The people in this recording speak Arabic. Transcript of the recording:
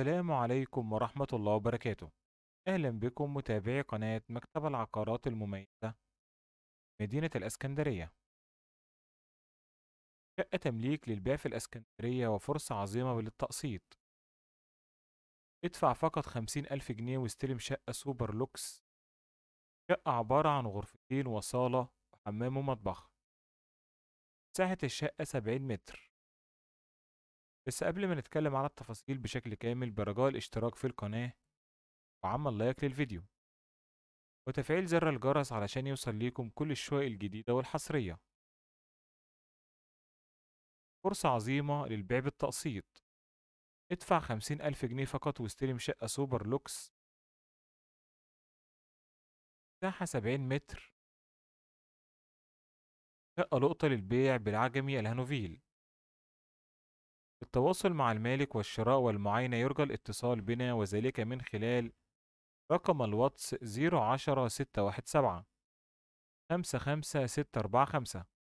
السلام عليكم ورحمة الله وبركاته أهلا بكم متابعي قناة مكتب العقارات المميزة مدينة الأسكندرية شقة تمليك للبيع في الأسكندرية وفرصة عظيمة للتقسيط ادفع فقط خمسين ألف جنيه واستلم شقة سوبر لوكس شقة عبارة عن غرفتين وصالة وحمام ومطبخ مساحة الشقة سبعين متر بس قبل ما نتكلم على التفاصيل بشكل كامل برجاء الاشتراك في القناة وعمل لايك للفيديو وتفعيل زر الجرس علشان يوصل ليكم كل الشوائق الجديدة والحصرية فرصة عظيمة للبيع بالتقسيط ادفع خمسين ألف جنيه فقط واستلم شقة سوبر لوكس مساحة سبعين متر شقة لقطة للبيع بالعجمي الهانوفيل التواصل مع المالك والشراء والمعاينة يرجى الاتصال بنا وذلك من خلال رقم الواتس 010617 55645